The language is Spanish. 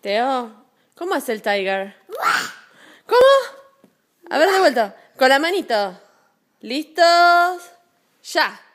Teo, ¿cómo hace el tiger? ¿Cómo? A ver de vuelta. Con la manito. ¿Listos? Ya.